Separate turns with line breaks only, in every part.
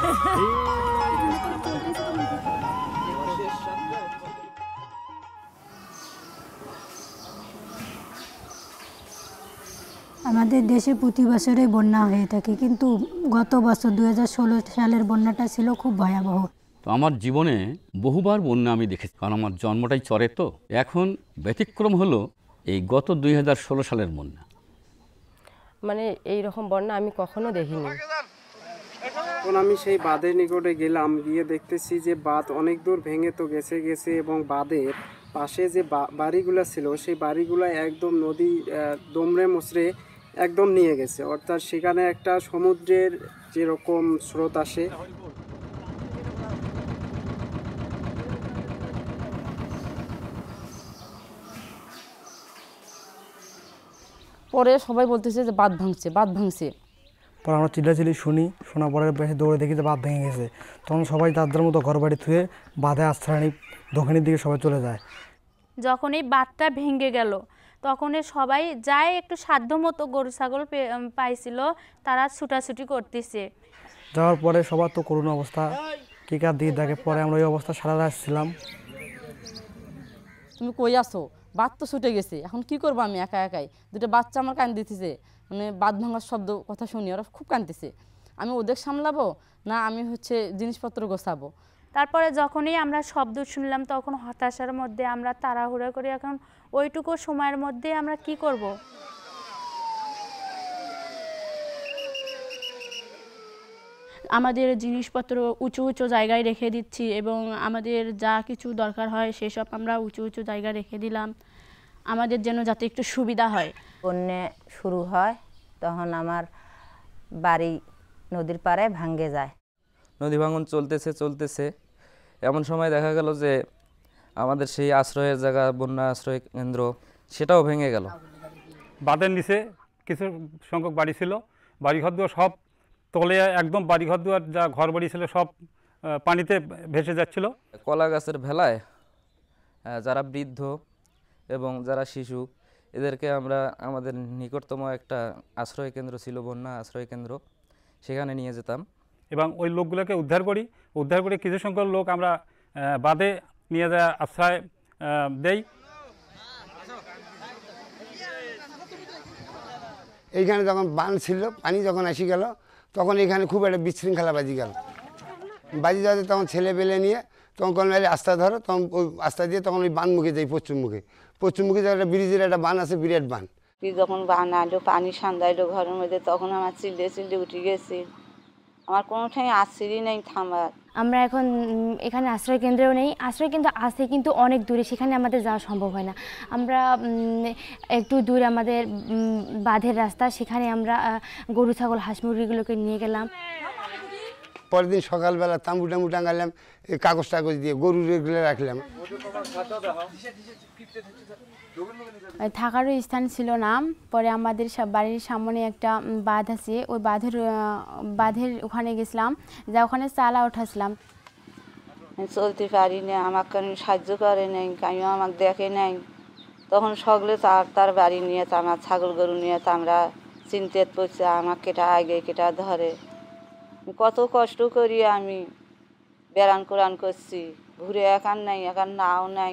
আমাদের
দেশে প্রতি বছরে বন্যা হয়ে থাকে কিন্তু গত বছর দু সালের বন্যাটা ছিল খুব ভয়াবহ
তো আমার জীবনে বহুবার বন্যা আমি দেখেছি কারণ আমার জন্মটাই চরে তো এখন ব্যতিক্রম হলো এই গত দুই সালের বন্যা
মানে এই রকম বন্যা আমি কখনো দেখিনি
তখন আমি সেই বাঁধের নিকটে গেলাম গিয়ে দেখতেছি যে বাঁধ অনেক দূর ভেঙে তো গেছে গেছে এবং বাঁধের পাশে যে বাড়িগুলো ছিল সেই বাড়িগুলো একদম নদী দমড়ে মুচড়ে একদম নিয়ে গেছে অর্থাৎ সেখানে একটা সমুদ্রের যেরকম স্রোত আসে
পরে সবাই বলতেছে যে বাঁধ ভাঙছে বাঁধ ভাঙছে
পরে আমরা চিল্লাচিল্লি শুনি শোনা পরে বেশি দৌড়ে দেখি যে বাঁধ ভেঙে গেছে তখন সবাই দাদার মতো ঘর বাড়ি থুয়ে বাঁধে আশ্রয় নিই দক্ষিণের দিকে সবাই চলে যায়
যখন এই বাঁধটা ভেঙে গেল তখন সবাই যায় একটু সাধ্য মতো গরু ছাগল পাইছিল তারা ছুটাছুটি করতেছে
যাওয়ার পরে সবার তো করুণ অবস্থা কার দিয়ে দেখে পরে আমরা এই অবস্থা সারা রাত ছিলাম
তুমি কই আসো বাদ তো ছুটে গেছে এখন কি করবো আমি একা একাই দুটো বাচ্চা আমার কান দিতেছে মানে বাদ ভাঙার শব্দ কথা শুনি ওরা খুব কাঁদতেছে আমি ওদের সামলাবো না আমি হচ্ছে জিনিসপত্র গোছাবো
তারপরে যখনই আমরা শব্দ শুনলাম তখন হতাশার মধ্যে আমরা তাড়াহুড়া করি এখন ওইটুকু সময়ের মধ্যে আমরা কি করব। আমাদের জিনিসপত্র উঁচু উঁচু জায়গায় রেখে দিচ্ছি এবং আমাদের যা কিছু দরকার হয় সেসব আমরা উঁচু উঁচু জায়গায় রেখে দিলাম আমাদের যেন যাতে একটু সুবিধা হয় বন্যে শুরু হয় তখন আমার বাড়ি নদীর পাড়ে ভাঙ্গে যায়
নদী ভাঙন চলতেছে চলতেছে এমন সময় দেখা গেল যে আমাদের সেই আশ্রয়ের জায়গা বন্যা আশ্রয় কেন্দ্র সেটাও ভেঙে গেল বাঁধের নিচে
কিছু সংখ্যক বাড়ি ছিল বাড়িঘর দুয়ার সব তলে একদম বাড়িঘর দুয়ার যা ঘর
বাড়ি ছিল সব পানিতে ভেসে যাচ্ছিল কলা গাছের ভেলায় যারা বৃদ্ধ এবং যারা শিশু এদেরকে আমরা আমাদের নিকটতম একটা আশ্রয় কেন্দ্র ছিল বন্যা আশ্রয় কেন্দ্র সেখানে নিয়ে যেতাম এবং ওই
লোকগুলোকে উদ্ধার করি উদ্ধার করে কিছু সংখ্যক লোক আমরা বাদে নিয়ে যাওয়া আশ্রয়
দেই এইখানে যখন বান ছিল পানি যখন আসি গেল তখন এখানে খুব একটা বিশৃঙ্খলা বাজি গেল বাজি যাতে তখন ছেলে পেলে নিয়ে তখন কোনো আস্থা ধরো তখন ওই আস্থা দিয়ে তখন ওই বানমুখে যাই পশ্চিমমুখে পশ্চিমমুখী একটা ব্রিজের একটা বান আছে বিরাট বান যখন বান আলো পানি সান্দাইলো ঘরের মধ্যে তখন আমার চিল্লে চিল্লে উঠে গেছি আমার কোনো ঠাই আশ্রয় নেই থামার আমরা এখন এখানে আশ্রয় কেন্দ্রেও নেই আশ্রয় কেন্দ্র আছে কিন্তু অনেক দূরে সেখানে আমাদের যাওয়া সম্ভব হয় না আমরা একটু দূরে আমাদের বাঁধের রাস্তা সেখানে আমরা গরু ছাগল হাঁস মুরগিগুলোকে নিয়ে গেলাম পরের দিন সকালবেলা তাম্বু টাম্বু টাঙালাম কাগজ টাগজ দিয়ে গরু রেগুলো রাখলাম থাকারও স্থান ছিল না পরে আমাদের বাড়ির সামনে একটা বাঁধ আছে ওই বাঁধের বাঁধের ওখানে গেছিলাম যা ওখানে চালা উঠাছিলাম চলতে পারি না আমাকে সাহায্য করে নাই কামিও আমাকে দেখে নাই তখন সকলে তার তার বাড়ি নিয়ে আমার ছাগল গরু নিয়ে আমরা চিনতে পড়ছে আমাকে কেটা আগে কেটা ধরে কত কষ্ট করি আমি বেড়ান কোরআন করছি ঘুরে এখান নাই এখান নাও নাই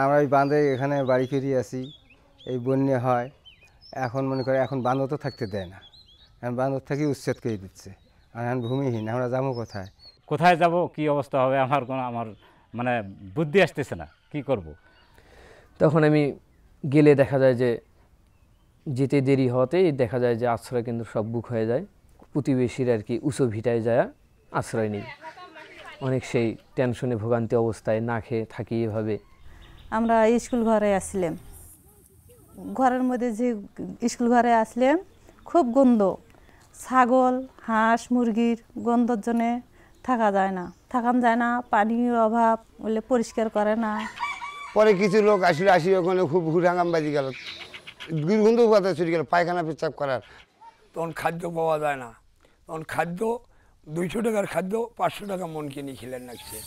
আমরা এই বাঁধে এখানে বাড়ি ফিরি আসি এই বন্যা হয় এখন মনে করে এখন বান্ধব তো থাকতে দেয় না এখন বান্ধব থেকে উচ্ছেদ করে দিচ্ছে আর এখন ভূমিহীন আমরা যাবো কোথায়
কোথায় যাব কি অবস্থা হবে আমার কোনো আমার
মানে বুদ্ধি আসতেছে না কি করব। তখন আমি গেলে দেখা যায় যে যেতে দেরি হওয়াতেই দেখা যায় যে আশ্রয় কেন্দ্র সব বুক হয়ে যায় প্রতিবেশীর আর কি উঁচু ভিটায় যায় আশ্রয় নেই অনেক সেই টেনশনে ভোগান্তি অবস্থায় না খেয়ে থাকি এভাবে
আমরা স্কুল ঘরে আসলাম ঘরের মধ্যে যে স্কুল ঘরে আসলাম খুব গন্ধ ছাগল হাঁস মুরগির গন্ধর জন্যে থাকা যায় না থাকান যায় না পানির অভাব বলে পরিষ্কার করে না পরে কিছু লোক আসলে আসি ওখানে খুব বাজি গেল দুর্গন্ধ কথা ছুটি গেল পায়খানা পেচ্ছাপ করার তখন খাদ্য পাওয়া যায় না তখন খাদ্য দুইশো টাকার খাদ্য পাঁচশো টাকা মন কিনে খেলেন লাগছে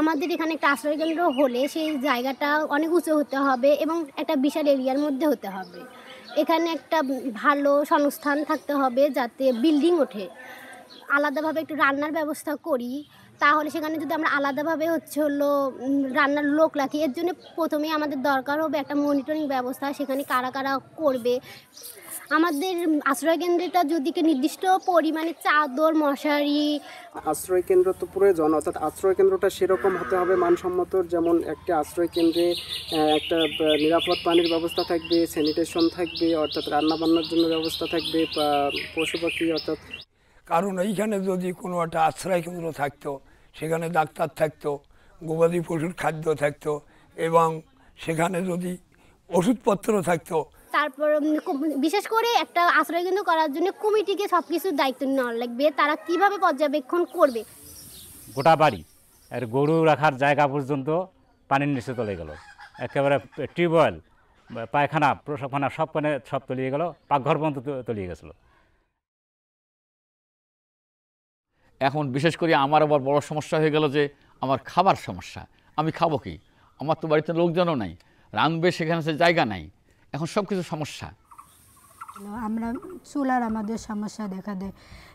আমাদের এখানে একটা আশ্রয়কেন্দ্র হলে সেই জায়গাটা অনেক উঁচু হতে হবে এবং একটা বিশাল এরিয়ার মধ্যে হতে হবে এখানে একটা ভালো সংস্থান থাকতে হবে যাতে বিল্ডিং ওঠে আলাদাভাবে একটু রান্নার ব্যবস্থা করি তাহলে সেখানে যদি আমরা আলাদাভাবে হচ্ছে হলো রান্নার লোক রাখি এর জন্য প্রথমে আমাদের দরকার হবে একটা মনিটরিং ব্যবস্থা সেখানে কারা কারা করবে আমাদের আশ্রয়কেন্দ্রটা যদি নির্দিষ্ট পরিমাণে চাদর মশারি
আশ্রয়কেন্দ্র তো প্রয়োজন অর্থাৎ আশ্রয়কেন্দ্রটা সেরকম হতে হবে মানসম্মত যেমন একটা আশ্রয়কেন্দ্রে একটা নিরাপদ পানির ব্যবস্থা থাকবে স্যানিটেশন থাকবে অর্থাৎ রান্নাবান্নার জন্য ব্যবস্থা থাকবে পশু পাখি অর্থাৎ কারণ এইখানে যদি কোনো একটা আশ্রয়কেন্দ্র থাকতো সেখানে
ডাক্তার থাকতো গবাদি পশুর খাদ্য থাকতো এবং সেখানে যদি ওষুধপত্র থাকতো
তারপর বিশেষ করে একটা আশ্রয় কেন্দ্র করার জন্য কমিটিকে সব কিছুর দায়িত্ব নেওয়া লাগবে তারা কিভাবে পর্যবেক্ষণ করবে
গোটা বাড়ি আর গরু রাখার জায়গা পর্যন্ত পানির নিচে চলে গেল একেবারে টিউবওয়েল পায়খানা সব সবখানে সব তলিয়ে গেল পাকঘর পর্যন্ত তলিয়ে গেছিলো এখন বিশেষ করে আমার আবার বড় সমস্যা হয়ে গেল যে আমার খাবার সমস্যা আমি খাবো কি আমার তো বাড়িতে লোকজনও নাই রাঁধবে সেখানে সে জায়গা নাই এখন সব কিছু সমস্যা
আমরা চুলার আমাদের সমস্যা দেখা দেয়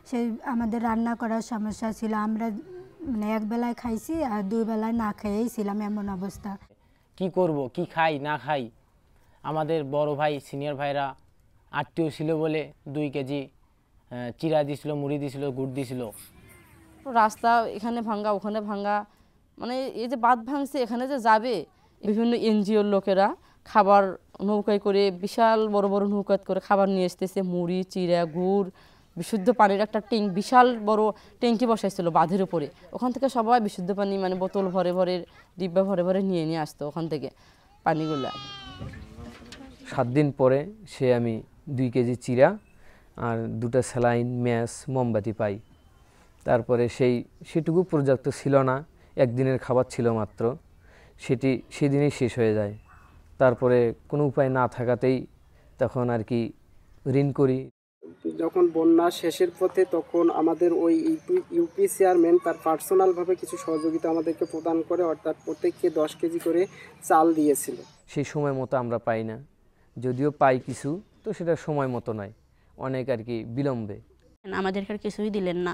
সেই আমাদের রান্না করার সমস্যা ছিল আমরা মানে একবেলায় খাইছি আর দুই বেলায় না খেয়েই ছিলাম এমন অবস্থা
কি করব কি খাই না খাই আমাদের বড় ভাই সিনিয়র ভাইরা আত্মীয় ছিল বলে দুই কেজি চিরা দিছিল মুড়ি দিছিল গুড় দিছিল
রাস্তা এখানে ভাঙ্গা ওখানে ভাঙ্গা মানে এই যে বাঁধ ভাঙছে এখানে যে যাবে বিভিন্ন এনজিওর লোকেরা খাবার নৌকায় করে বিশাল বড় বড় নৌকাত করে খাবার নিয়ে আসতেছে মুড়ি চিড়া গুড় বিশুদ্ধ পানির একটা ট্যাঙ্ক বিশাল বড় ট্যাঙ্কি বসাইছিল বাঁধের উপরে ওখান থেকে সবাই বিশুদ্ধ পানি মানে বোতল ভরে ভরে ডিব্বা ভরে ভরে নিয়ে নিয়ে আসতো ওখান থেকে পানিগুলো
সাত দিন পরে সে আমি দুই কেজি চিরা আর দুটা স্যালাইন ম্যাশ মোমবাতি পাই তারপরে সেই সেটুকু পর্যাপ্ত ছিল না একদিনের খাবার ছিল মাত্র সেটি সেদিনেই শেষ হয়ে যায় তারপরে কোনো উপায় না থাকাতেই তখন আর কি ঋণ করি
যখন বন্যা শেষের পথে তখন আমাদের ওই ইউপি চেয়ারম্যান তার পার্সোনালভাবে কিছু সহযোগিতা আমাদেরকে প্রদান করে অর্থাৎ প্রত্যেককে দশ কেজি করে চাল দিয়েছিল
সেই সময় মতো আমরা পাই না যদিও পাই কিছু তো সেটা সময় মতো নয় অনেক আর কি বিলম্বে
আমাদেরকে কিছুই দিলেন না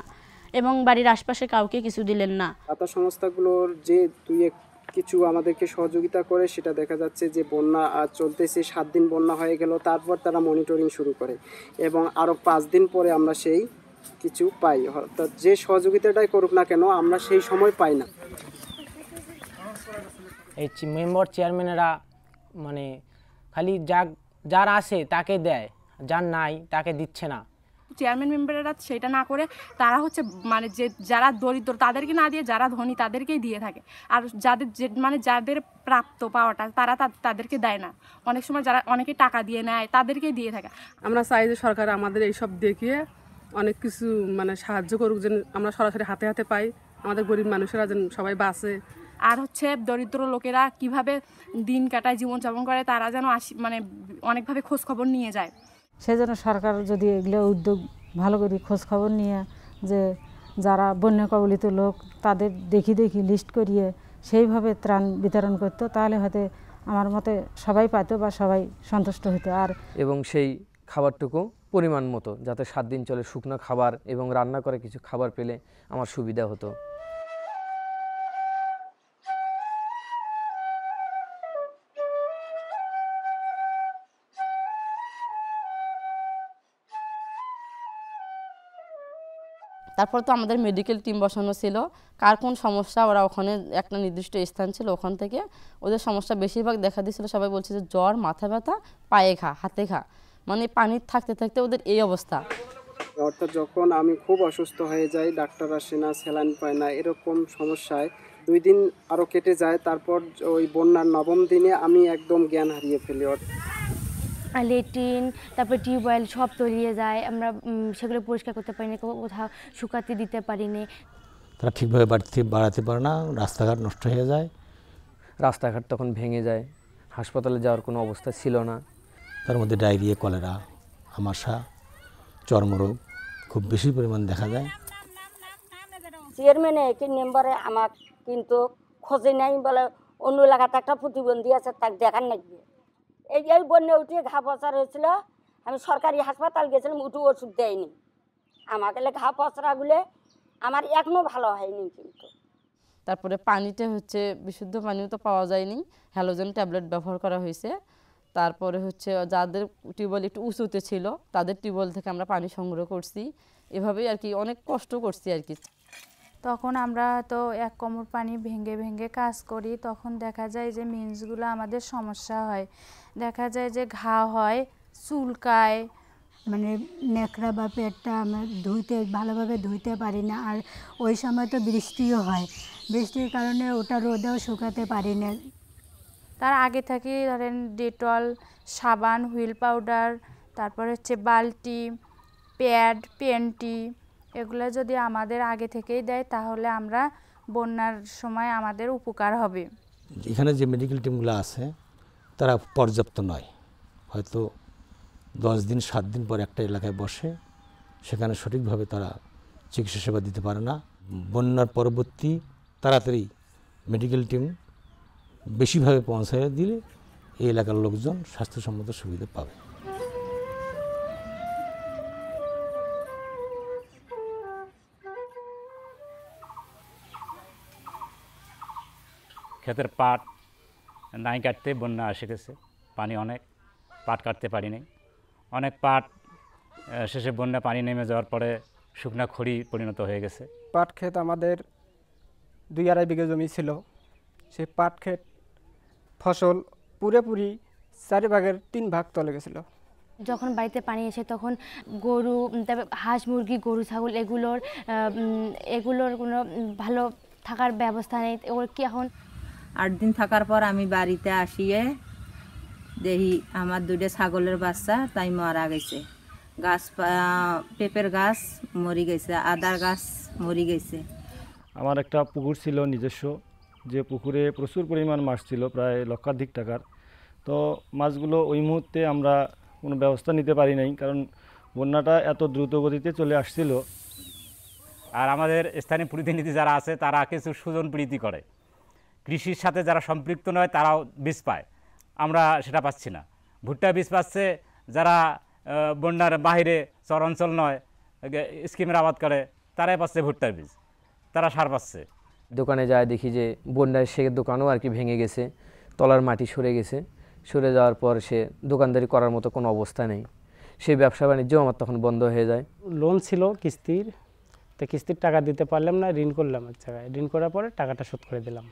এবং বাড়ির আশপাশে কাউকে কিছু দিলেন না
দাতা সংস্থাগুলোর যে দুই কিছু আমাদেরকে সহযোগিতা করে সেটা দেখা যাচ্ছে যে বন্যা চলতেছে সাত দিন বন্যা হয়ে গেল তারপর তারা মনিটরিং শুরু করে এবং আরও পাঁচ দিন পরে আমরা সেই কিছু পাই অর্থাৎ যে সহযোগিতাটাই করুক না কেন আমরা সেই সময় পাই না
এই মেম্বার চেয়ারম্যানেরা মানে খালি যা যার আছে তাকে দেয় যার নাই তাকে দিচ্ছে না
চেয়ারম্যান মেম্বাররা সেটা না করে তারা হচ্ছে মানে যে যারা দরিদ্র তাদেরকে না দিয়ে যারা ধনী তাদেরকেই দিয়ে থাকে আর যাদের যে মানে যাদের প্রাপ্ত পাওয়াটা তারা তাদেরকে দেয় না অনেক সময় যারা অনেকে টাকা দিয়ে নেয় তাদেরকেই দিয়ে থাকে আমরা চাই যে সরকার আমাদের এইসব দেখিয়ে অনেক কিছু মানে সাহায্য করুক যেন আমরা সরাসরি হাতে হাতে পাই আমাদের গরিব মানুষেরা যেন সবাই বাঁচে আর হচ্ছে দরিদ্র লোকেরা কিভাবে দিন কাটায় জীবনযাপন করে তারা যেন আসি মানে অনেকভাবে খোঁজখবর নিয়ে যায় সেই জন্য সরকার যদি এগুলো উদ্যোগ
ভালো করে খোঁজ খবর নিয়ে যে যারা বন্যা কবলিত লোক তাদের দেখি দেখি লিস্ট করিয়ে সেইভাবে ত্রাণ বিতরণ করতো তাহলে হয়তো আমার মতে সবাই পাইতো বা সবাই সন্তুষ্ট হতো আর
এবং সেই খাবারটুকু পরিমাণ মতো যাতে সাত দিন চলে শুকনো খাবার এবং রান্না করে কিছু খাবার পেলে আমার সুবিধা হতো
তারপর তো আমাদের মেডিকেল টিম বসানো ছিল কার কোন সমস্যা ওরা ওখানে একটা নির্দিষ্ট স্থান ছিল ওখান থেকে ওদের সমস্যা বেশিরভাগ দেখা দিয়েছিল সবাই বলছে যে জ্বর মাথা ব্যথা পায়ে ঘা হাতে ঘা মানে পানি থাকতে থাকতে ওদের এই অবস্থা
অর্থাৎ যখন আমি খুব অসুস্থ হয়ে যাই ডাক্তার আসে না স্যালাইন পায় না এরকম সমস্যায় দুই দিন আরও কেটে যায় তারপর ওই বন্যার নবম দিনে আমি একদম জ্ঞান হারিয়ে ফেলি
লেট্রিন তারপর টিউবওয়েল সব তলিয়ে যায় আমরা সেগুলো পরিষ্কার করতে পারি না কোথাও শুকাতে দিতে পারি না
তারা
ঠিকভাবে বাড়তে বাড়াতে পারে না রাস্তাঘাট নষ্ট হয়ে যায়
রাস্তাঘাট তখন ভেঙে যায় হাসপাতালে যাওয়ার কোনো অবস্থা ছিল না
তার মধ্যে ডায়রিয়া কলেরা আমাশা চর্মরোগ খুব বেশি পরিমাণ দেখা যায়
চেয়ারম্যানে একই মেম্বারে আমার
কিন্তু খোঁজে নাই বলে অন্য এলাকাতে একটা প্রতিবন্ধী আছে তাকে দেখার নাকি এই এই বন্যা উঠে ঘা পচার হয়েছিল আমি সরকারি হাসপাতাল গেছিলাম উঠু ওষুধ দেয়নি আমাকে ঘা গুলে আমার এখনো ভালো হয়নি কিন্তু তারপরে পানিটা হচ্ছে বিশুদ্ধ পানিও তো পাওয়া যায়নি হ্যালোজেন ট্যাবলেট ব্যবহার করা হয়েছে তারপরে হচ্ছে যাদের টিউবওয়েল একটু উঁচুতে ছিল তাদের টিউবওয়েল থেকে আমরা পানি সংগ্রহ করছি এভাবেই আর কি অনেক কষ্ট করছি আর কি
তখন আমরা তো এক কোমর পানি ভেঙে ভেঙে কাজ করি তখন দেখা যায় যে মিন্সগুলো আমাদের সমস্যা হয় দেখা যায় যে ঘা হয় চুলকায় মানে ন্যাকড়া বা পেটটা আমরা ধুইতে ভালোভাবে ধুইতে পারি না আর ওই সময় তো বৃষ্টিও হয় বৃষ্টির কারণে ওটা রোদেও শুকাতে পারি না তার আগে থাকি ধরেন ডেটল সাবান হুইল পাউডার তারপর হচ্ছে বালতি প্যাড পেন্টি এগুলো যদি আমাদের আগে থেকেই দেয় তাহলে আমরা বন্যার সময় আমাদের উপকার হবে
এখানে যে মেডিকেল টিমগুলো আছে তারা পর্যাপ্ত নয় হয়তো দশ দিন সাত দিন পর একটা এলাকায় বসে সেখানে সঠিকভাবে তারা চিকিৎসা সেবা দিতে পারে না বন্যার পরবর্তী তাড়াতাড়ি মেডিকেল টিম বেশিভাবে পৌঁছায় দিলে এই এলাকার লোকজন স্বাস্থ্যসম্মত সুবিধা পাবে ক্ষেতের পাট নাই কাটতে বন্যা এসে গেছে পানি অনেক পাট কাটতে পারি নাই অনেক পাট শেষে বন্যা পানি নেমে যাওয়ার পরে শুকনা খড়ি পরিণত হয়ে গেছে
পাট ক্ষেত আমাদের দুই আড়াই বিঘে জমি ছিল সেই পাট ক্ষেত ফসল পুরোপুরি চারি ভাগের তিন ভাগ তলে গেছিলো
যখন বাড়িতে পানি এসে তখন গরু তারপর হাঁস মুরগি গরু ছাগল এগুলোর এগুলোর কোনো ভালো থাকার ব্যবস্থা নেই ওর কি এখন আট দিন থাকার পর আমি বাড়িতে আসিয়ে দেখি আমার দুটো ছাগলের বাচ্চা তাই মারা গেছে গাছ পেঁপের গাছ মরি গেছে আদার গাছ মরি গেছে
আমার একটা পুকুর ছিল নিজস্ব যে পুকুরে প্রচুর পরিমাণ মাছ ছিল প্রায় লক্ষাধিক টাকার তো মাছগুলো ওই মুহূর্তে আমরা কোনো ব্যবস্থা নিতে পারি নাই কারণ বন্যাটা এত দ্রুত গতিতে চলে আসছিল আর আমাদের স্থানীয় প্রতিনিধি যারা আছে তারা কিছু সুজন প্রীতি করে কৃষির সাথে যারা সম্পৃক্ত নয় তারাও বীজ পায় আমরা সেটা পাচ্ছি না ভুট্টা বীজ পাচ্ছে যারা বন্যার বাহিরে চর অঞ্চল নয় স্কিমের আবাদ করে তারাই পাচ্ছে ভুট্টার বীজ তারা সার পাচ্ছে
দোকানে যায় দেখি যে বন্যায় সে দোকানও আর কি ভেঙে গেছে তলার মাটি সরে গেছে সরে যাওয়ার পর সে দোকানদারি করার মতো কোনো অবস্থা নেই সেই ব্যবসা বাণিজ্য আমার তখন বন্ধ হয়ে যায়
লোন ছিল কিস্তির তো কিস্তির টাকা দিতে পারলাম না ঋণ করলাম এক জায়গায় ঋণ করার পরে টাকাটা শোধ করে দিলাম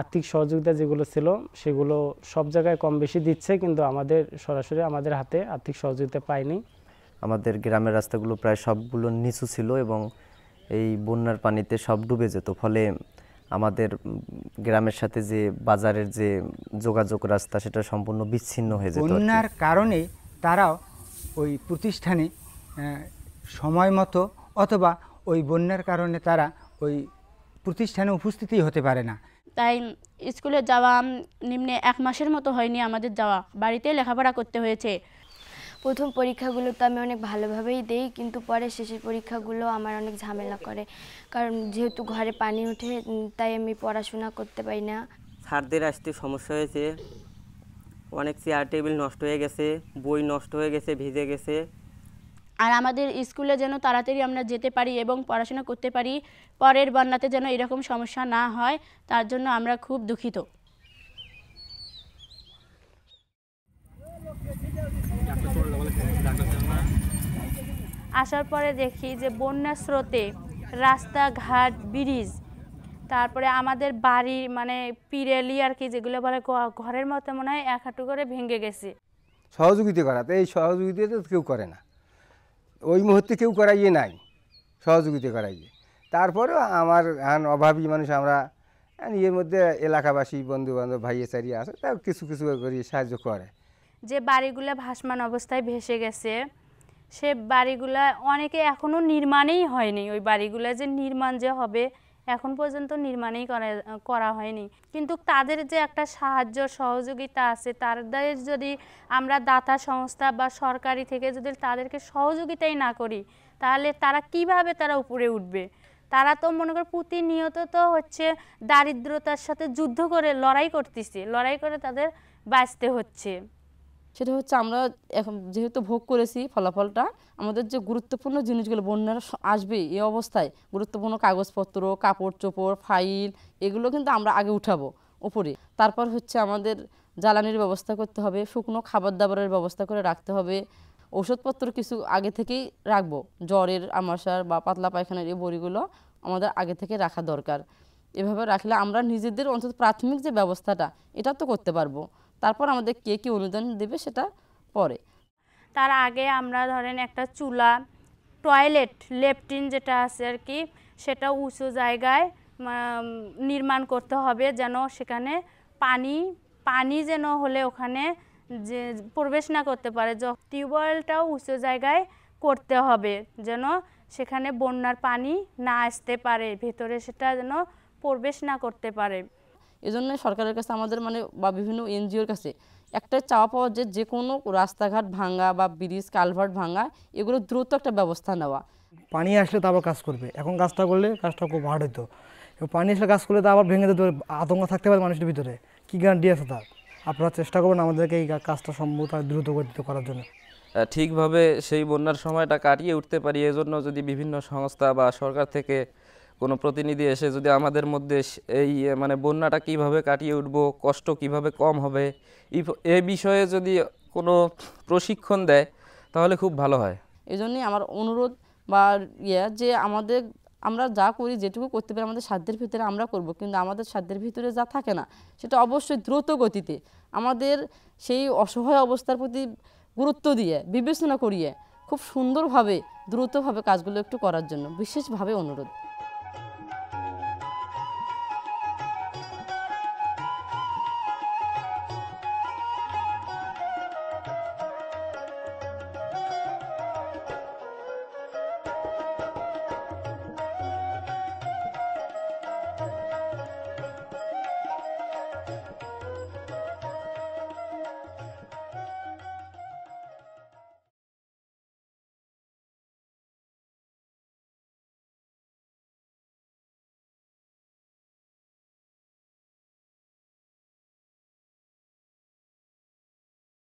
আর্থিক সহযোগিতা যেগুলো ছিল সেগুলো সব জায়গায় কম বেশি দিচ্ছে কিন্তু আমাদের সরাসরি আমাদের হাতে আর্থিক সহযোগিতা পায়নি
আমাদের গ্রামের রাস্তাগুলো প্রায় সবগুলো নিচু ছিল এবং এই বন্যার পানিতে সব ডুবে যেত ফলে আমাদের গ্রামের সাথে যে বাজারের যে যোগাযোগ রাস্তা সেটা সম্পূর্ণ বিচ্ছিন্ন হয়ে যেত বন্যার কারণে তারাও ওই প্রতিষ্ঠানে সময় মতো অথবা ওই বন্যার কারণে তারা ওই প্রতিষ্ঠানে উপস্থিতই হতে পারে না
তাই স্কুলে যাওয়া নিম্নে এক মাসের মতো হয়নি আমাদের যাওয়া বাড়িতে লেখাপড়া করতে হয়েছে প্রথম পরীক্ষাগুলো তো আমি অনেক ভালোভাবেই দেই কিন্তু পরে শেষের পরীক্ষাগুলো আমার অনেক ঝামেলা করে কারণ যেহেতু ঘরে পানি ওঠে তাই আমি পড়াশোনা করতে পারি না
স্যারদের আসতে সমস্যা হয়েছে অনেক চেয়ার টেবিল নষ্ট হয়ে গেছে বই নষ্ট হয়ে গেছে ভিজে গেছে
আর আমাদের স্কুলে যেন তাড়াতাড়ি আমরা যেতে পারি এবং পড়াশোনা করতে পারি পরের বন্যাতে যেন এরকম সমস্যা না হয় তার জন্য আমরা খুব দুঃখিত আসার পরে দেখি যে বন্যার স্রোতে রাস্তাঘাট ব্রিজ তারপরে আমাদের বাড়ি মানে পিরেলি আর কি যেগুলো বলে ঘরের মতো মনে হয় এক হাঁটু করে ভেঙে গেছে
সহযোগিতা করা তো এই সহযোগিতা কেউ করে না ওই মুহূর্তে কেউ করাইয়ে নাই সহযোগিতা করাইয়ে তারপরেও আমার এখন অভাবী মানুষ আমরা ইয়ের মধ্যে এলাকাবাসী বন্ধু বান্ধব ভাইয়ে চারিয়ে আছে তাও কিছু কিছু করে সাহায্য করে
যে বাড়িগুলো ভাসমান অবস্থায় ভেসে গেছে সে বাড়িগুলা অনেকে এখনও নির্মাণেই হয়নি ওই বাড়িগুলা যে নির্মাণ যে হবে এখন পর্যন্ত নির্মাণই করা হয়নি কিন্তু তাদের যে একটা সাহায্য সহযোগিতা আছে তাদের যদি আমরা দাতা সংস্থা বা সরকারি থেকে যদি তাদেরকে সহযোগিতাই না করি তাহলে তারা কিভাবে তারা উপরে উঠবে তারা তো মনে করো প্রতিনিয়ত তো হচ্ছে দারিদ্রতার সাথে যুদ্ধ করে লড়াই করতেছে লড়াই করে তাদের বাঁচতে হচ্ছে
সেটা হচ্ছে আমরা এখন যেহেতু ভোগ করেছি ফলাফলটা আমাদের যে গুরুত্বপূর্ণ জিনিসগুলো বন্যার আসবে এই অবস্থায় গুরুত্বপূর্ণ কাগজপত্র কাপড় চোপড় ফাইল এগুলো কিন্তু আমরা আগে উঠাবো উপরে তারপর হচ্ছে আমাদের জ্বালানির ব্যবস্থা করতে হবে শুকনো খাবার দাবারের ব্যবস্থা করে রাখতে হবে ওষুধপত্র কিছু আগে থেকেই রাখবো জ্বরের আমাশার বা পাতলা পায়খানার এই বড়িগুলো আমাদের আগে থেকে রাখা দরকার এভাবে রাখলে আমরা নিজেদের অন্তত প্রাথমিক যে ব্যবস্থাটা এটা তো করতে পারবো তারপর আমাদের কে কী অনুদান দেবে সেটা পরে
তার আগে আমরা ধরেন একটা চুলা টয়লেট লেপটিন যেটা আছে আর কি সেটা উঁচু জায়গায় নির্মাণ করতে হবে যেন সেখানে পানি পানি যেন হলে ওখানে যে প্রবেশ না করতে পারে টিউবওয়েলটাও উঁচু জায়গায় করতে হবে যেন সেখানে বন্যার পানি না আসতে পারে ভেতরে সেটা যেন প্রবেশ না করতে পারে এজন্য সরকারের কাছে আমাদের মানে বা বিভিন্ন এনজিওর কাছে একটা চাওয়া পাওয়া
যে যে কোনো রাস্তাঘাট ভাঙা বা ব্রিজ কালভার্ট ভাঙা এগুলো দ্রুত একটা ব্যবস্থা নেওয়া
পানি আসলে তো আবার কাজ করবে এখন কাজটা করলে কাজটা খুব হার্ড হতো পানি আসলে কাজ করলে তো আবার ভেঙে যেতে আতঙ্ক থাকতে পারে মানুষের ভিতরে কী গ্যারান্টি আছে তার আপনারা চেষ্টা করবেন আমাদেরকে এই কাজটা সম্ভবত দ্রুত গতিতে করার জন্য
ঠিকভাবে সেই বন্যার সময়টা কাটিয়ে উঠতে পারি এজন্য যদি বিভিন্ন সংস্থা বা সরকার থেকে কোনো প্রতিনিধি এসে যদি আমাদের মধ্যে এই মানে বন্যাটা কিভাবে কাটিয়ে উঠবো কষ্ট কিভাবে কম হবে এ বিষয়ে যদি কোনো প্রশিক্ষণ দেয় তাহলে খুব ভালো হয়
এই জন্যই আমার অনুরোধ বা ইয়ে যে আমাদের আমরা যা করি যেটুকু করতে পারি আমাদের সাধ্যের ভিতরে আমরা করব কিন্তু আমাদের সাধ্যের ভিতরে যা থাকে না সেটা অবশ্যই দ্রুত গতিতে আমাদের সেই অসহায় অবস্থার প্রতি গুরুত্ব দিয়ে বিবেচনা করিয়ে খুব সুন্দরভাবে দ্রুতভাবে কাজগুলো একটু করার জন্য বিশেষভাবে অনুরোধ